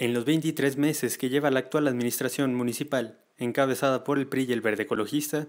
En los 23 meses que lleva la actual administración municipal, encabezada por el PRI y el Verde Ecologista,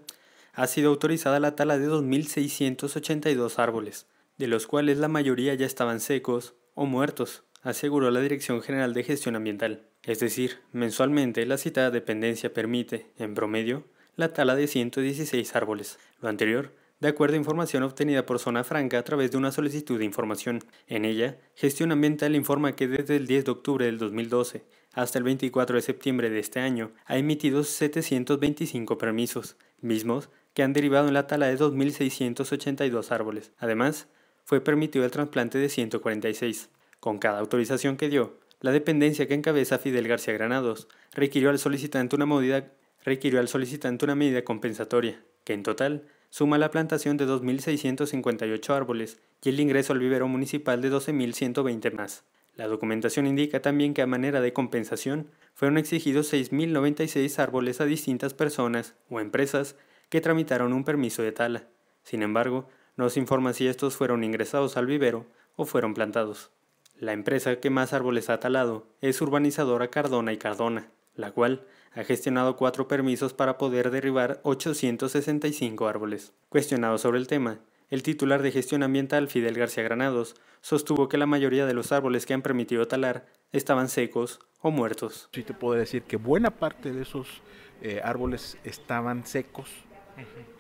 ha sido autorizada la tala de 2.682 árboles, de los cuales la mayoría ya estaban secos o muertos, aseguró la Dirección General de Gestión Ambiental. Es decir, mensualmente la citada dependencia permite, en promedio, la tala de 116 árboles. Lo anterior de acuerdo a información obtenida por Zona Franca a través de una solicitud de información. En ella, Gestión Ambiental informa que desde el 10 de octubre del 2012 hasta el 24 de septiembre de este año ha emitido 725 permisos, mismos que han derivado en la tala de 2.682 árboles. Además, fue permitido el trasplante de 146. Con cada autorización que dio, la dependencia que encabeza Fidel García Granados requirió al solicitante una medida, requirió al solicitante una medida compensatoria, que en total suma la plantación de 2.658 árboles y el ingreso al vivero municipal de 12.120 más. La documentación indica también que a manera de compensación fueron exigidos 6.096 árboles a distintas personas o empresas que tramitaron un permiso de tala. Sin embargo, no se informa si estos fueron ingresados al vivero o fueron plantados. La empresa que más árboles ha talado es Urbanizadora Cardona y Cardona, la cual ha gestionado cuatro permisos para poder derribar 865 árboles. Cuestionado sobre el tema, el titular de gestión ambiental Fidel García Granados sostuvo que la mayoría de los árboles que han permitido talar estaban secos o muertos. Sí te puedo decir que buena parte de esos eh, árboles estaban secos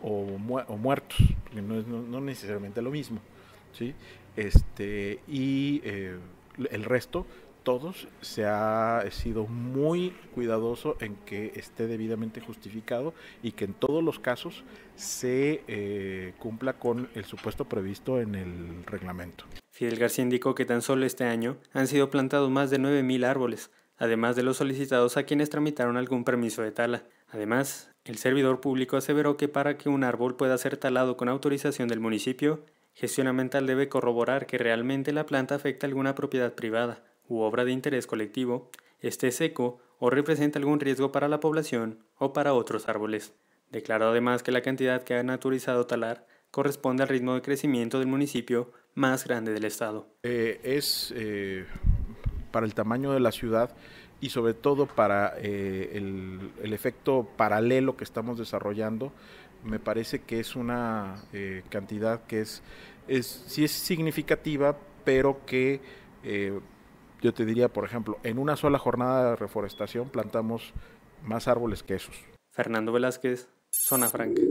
o, muertos, no es necesariamente lo mismo. ¿sí? Este, y eh, el resto todos se ha sido muy cuidadoso en que esté debidamente justificado y que en todos los casos se eh, cumpla con el supuesto previsto en el reglamento. Fidel García indicó que tan solo este año han sido plantados más de 9.000 árboles, además de los solicitados a quienes tramitaron algún permiso de tala. Además, el servidor público aseveró que para que un árbol pueda ser talado con autorización del municipio, Gestión ambiental debe corroborar que realmente la planta afecta alguna propiedad privada u obra de interés colectivo esté seco o representa algún riesgo para la población o para otros árboles. Declaró además que la cantidad que ha naturizado talar corresponde al ritmo de crecimiento del municipio más grande del estado. Eh, es eh, para el tamaño de la ciudad y sobre todo para eh, el, el, efecto paralelo que estamos desarrollando, me parece que es una cantidad que es, es, sí es significativa, pero que yo te diría, por ejemplo, en una sola jornada de reforestación plantamos más árboles que esos. Fernando Velázquez, Zona Franca.